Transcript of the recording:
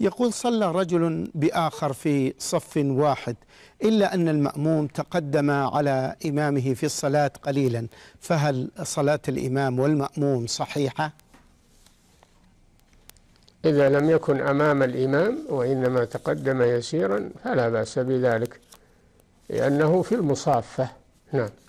يقول صلى رجل باخر في صف واحد الا ان الماموم تقدم على امامه في الصلاه قليلا فهل صلاه الامام والماموم صحيحه؟ اذا لم يكن امام الامام وانما تقدم يسيرا فلا باس بذلك لانه في المصافه نعم